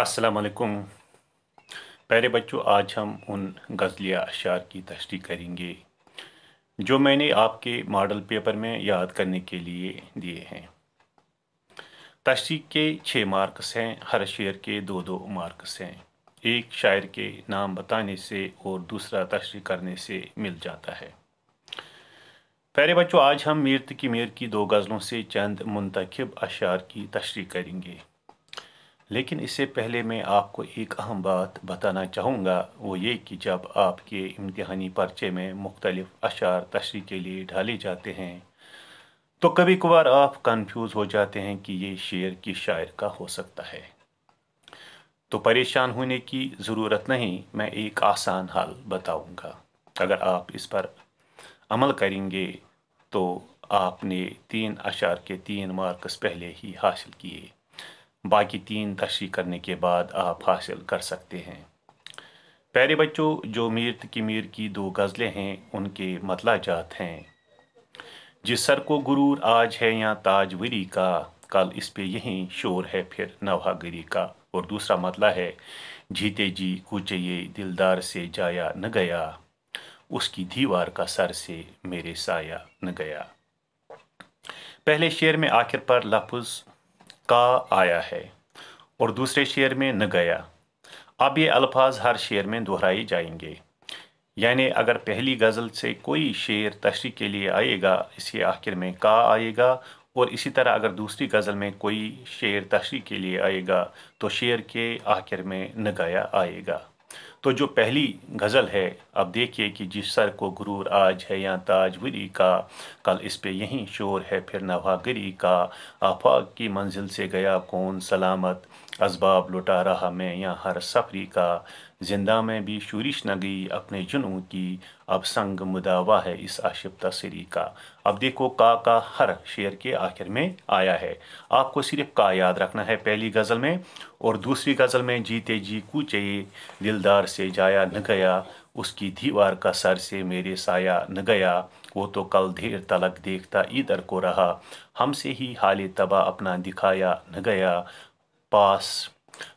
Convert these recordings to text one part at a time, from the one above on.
असलकुम प्यारे बच्चों आज हम उन गज़लिया अशार की तशरी करेंगे जो मैंने आपके मॉडल पेपर में याद करने के लिए दिए हैं तश्री के छः मार्क्स हैं हर शेर के दो दो मार्क्स हैं एक शायर के नाम बताने से और दूसरा तश्री करने से मिल जाता है प्यारे बच्चों आज हम मीर की मेर की दो गज़लों से चंद मंतखब अशार की तशरी करेंगे लेकिन इससे पहले मैं आपको एक अहम बात बताना चाहूँगा वो ये कि जब आपके इम्तहानी पर्चे में मुख्तलिफ अशार तशरी के लिए ढाले जाते हैं तो कभी कभार आप कन्फ़्यूज़ हो जाते हैं कि ये शेर किस शायर का हो सकता है तो परेशान होने की ज़रूरत नहीं मैं एक आसान हल बताऊँगा अगर आप इस पर अमल करेंगे तो आपने तीन अशार के तीन मार्क्स पहले ही हासिल किए बाकी तीन तशरी करने के बाद आप हासिल कर सकते हैं प्यारे बच्चों जो मीर मीर की दो गज़लें हैं उनके मतला जात हैं जिस सर को गुरूर आज है या ताजवरी का कल इस पे यही शोर है फिर नवागिरी का और दूसरा मतला है जीते जी कुछ ये दिलदार से जाया न गया उसकी दीवार का सर से मेरे साया न गया पहले शेर में आखिर पर लफ्ज़ का आया है और दूसरे शेर में न गया अब ये अल्फाज हर शेर में दोहराए जाएंगे यानी अगर पहली गज़ल से कोई शेर तशरी के लिए आएगा इसके आखिर में का आएगा और इसी तरह अगर दूसरी गज़ल में कोई शेर तशरी के लिए आएगा तो शेर के आखिर में न गया आएगा तो जो पहली गज़ल है अब देखिए कि जिस सर को गुरूर आज है या ताजवरी का कल इस पे यहीं शोर है फिर नवागरी का आफाक की मंजिल से गया कौन सलामत असबाब लुटा रहा मैं यहाँ हर सफरी का जिंदा में भी शुरिश न गई अपने जुनू की अब संग मुदावा है इस आशिफ तसरी का अब देखो का का हर शेर के आखिर में आया है आपको सिर्फ का याद रखना है पहली गज़ल में और दूसरी गज़ल में जीते जी कूचे दिलदार से जाया न गया उसकी दीवार का सर से मेरे साया न गया वो तो कल देर तलक देखता इधर को रहा हमसे ही हाल तबा अपना दिखाया न गया पास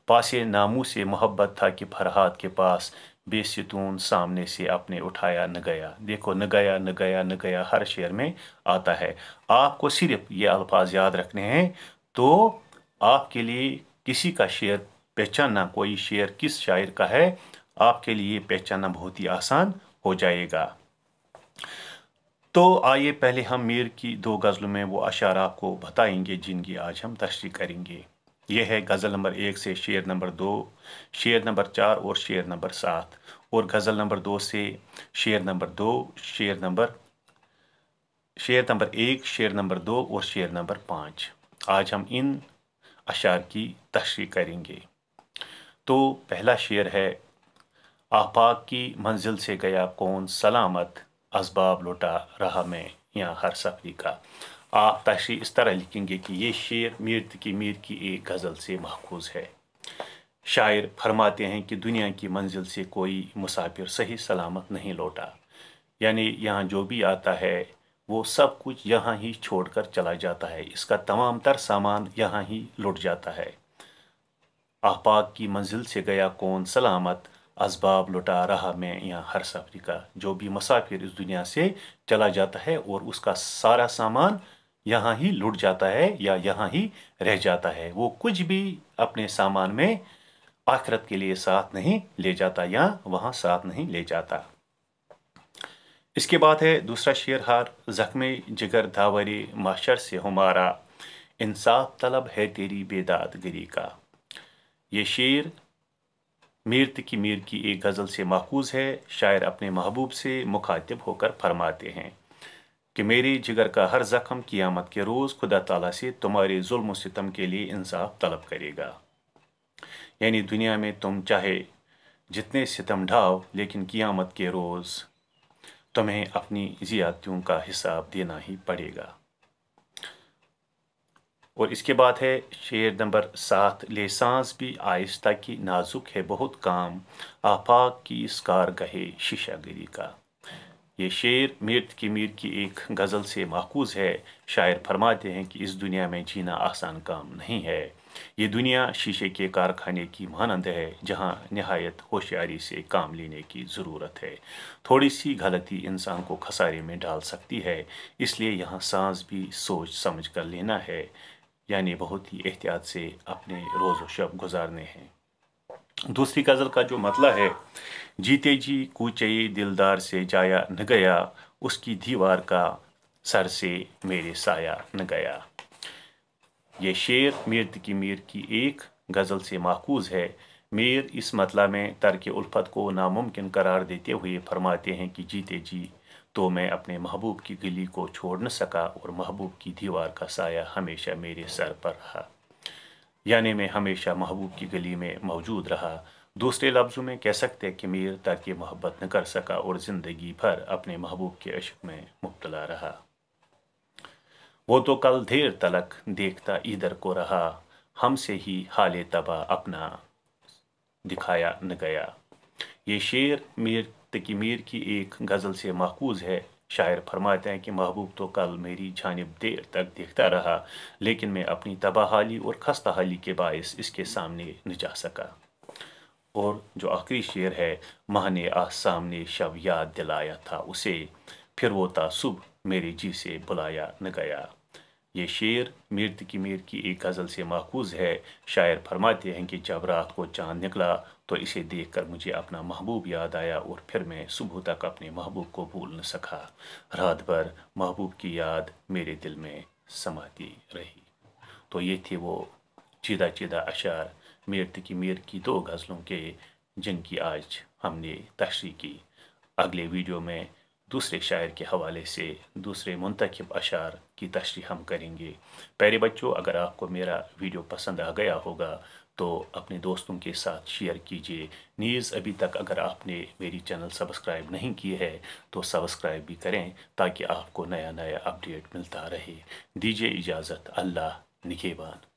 पास नामू से मोहब्बत था कि फरहाद के पास बेसतून सामने से आपने उठाया न गया देखो न गया न गया न गया हर शेर में आता है आपको सिर्फ ये अल्फाज याद रखने हैं तो आपके लिए किसी का शेर पहचानना कोई शेर किस शायर का है आपके लिए पहचानना बहुत ही आसान हो जाएगा तो आइए पहले हम मीर की दो गज़लों में वो अशार आपको बताएंगे जिनकी आज हम तशरी करेंगे ये है गज़ल नंबर एक से शेर नंबर दो शेर नंबर चार और शेर नंबर सात और गज़ल नंबर दो से शेर नंबर दो शेर नंबर शेर नंबर एक शेर नंबर दो और शेर नंबर पाँच आज हम इन अशार की तशरी करेंगे तो पहला शेर है आफाक की मंजिल से गया कौन सलामत असबाब लौटा रहा मैं यहाँ हर सफ़री का आप तशरी इस तरह लिखेंगे कि ये शेर मीर की मीर की एक गज़ल से महफूज है शायर फरमाते हैं कि दुनिया की मंजिल से कोई मुसाफिर सही सलामत नहीं लौटा यानी यहाँ जो भी आता है वो सब कुछ यहाँ ही छोड़कर चला जाता है इसका तमाम तर सामान यहाँ ही लुट जाता है आपाक की मंजिल से गया कौन सलामत असबाब लुटा रहा मैं यहाँ हर सफरी का जो भी मुसाफिर इस दुनिया से चला जाता है और उसका सारा सामान यहाँ ही लुट जाता है या यहाँ ही रह जाता है वो कुछ भी अपने सामान में आखरत के लिए साथ नहीं ले जाता या वहाँ साथ नहीं ले जाता इसके बाद है दूसरा शेर हार जख्म जिगर धावरी माशर से हमारा इंसाफ तलब है तेरी बेदादगिरी का ये शेर मीर की मीर की एक गज़ल से माखूज है शायर अपने महबूब से मुखातिब होकर फरमाते हैं कि मेरी जिगर का हर ज़ख्म क़ियामत के रोज़ खुदा तला से तुम्हारे जुल्म सितम के लिए इंसाफ तलब करेगा यानी दुनिया में तुम चाहे जितने सितम ढाओ लेकिन क़ियामत के रोज़ तुम्हें अपनी ज़ियातियों का हिसाब देना ही पड़ेगा और इसके बाद है शेर नंबर सात ले सांस भी आहिस्ता की नाजुक है बहुत काम आफाक की इस कार गहे शीशागिरी का ये शेर मीर की मीर की एक गज़ल से माखूज है शायर फरमाते हैं कि इस दुनिया में जीना आसान काम नहीं है ये दुनिया शीशे के कारखाने की मानंद है जहाँ नहायत होशियारी से काम लेने की ज़रूरत है थोड़ी सी गलती इंसान को खसारे में डाल सकती है इसलिए यहाँ सांस भी सोच समझ कर लेना है यानी बहुत ही एहतियात से अपने रोज़ शब गुजारने हैं दूसरी गज़ल का जो मतला है जीते जी कूचे दिलदार से जाया न गया उसकी दीवार का सर से मेरे साया न गया ये शेर मीर की मीर की एक गज़ल से माखूज है मीर इस मतला में तर्क उल्फत को नामुमकिन करार देते हुए फरमाते हैं कि जीते जी तो मैं अपने महबूब की गली को छोड़ न सका और महबूब की दीवार का साया हमेशा मेरे सर पर रहा यानी मैं हमेशा महबूब की गली में मौजूद रहा दूसरे लफ्ज़ों में कह सकते कि मीर तर्क मोहब्बत न कर सका और ज़िंदगी भर अपने महबूब के अशक में मुबतला रहा वो तो कल देर तलक देखता इधर को रहा हमसे ही हाल तबा अपना दिखाया न गया ये शेर मीर तकी मीर की एक गज़ल से महकूज है शायर फरमाते हैं कि महबूब तो कल मेरी जानब देर तक देखता रहा लेकिन मैं अपनी तबाह हाली और खस्ता हाली के बायस इसके सामने न जा सका और जो आखिरी शेर है माह ने आ सामने शव याद दिलाया था उसे फिर वो तासुब मेरे जी से बुलाया न गया ये शेर मीर तिकीमीर की एक गज़ल से माखूज है शायर फरमाते हैं कि जब रात को चाँद निकला तो इसे देखकर मुझे अपना महबूब याद आया और फिर मैं सुबह तक अपने महबूब को भूल न सका रात भर महबूब की याद मेरे दिल में समाती रही तो ये थे वो चीदा चीदा अशार मीर तिकीमीर की दो गज़लों के जिनकी आज हमने तशरी की अगले वीडियो में दूसरे शायर के हवाले से दूसरे मंतखब अशार की तशरी हम करेंगे प्यारे बच्चों अगर आपको मेरा वीडियो पसंद आ गया होगा तो अपने दोस्तों के साथ शेयर कीजिए नीज़ अभी तक अगर आपने मेरी चैनल सब्सक्राइब नहीं की है तो सब्सक्राइब भी करें ताकि आपको नया नया अपडेट मिलता रहे दीजिए इजाज़त अल्लाह निगेबान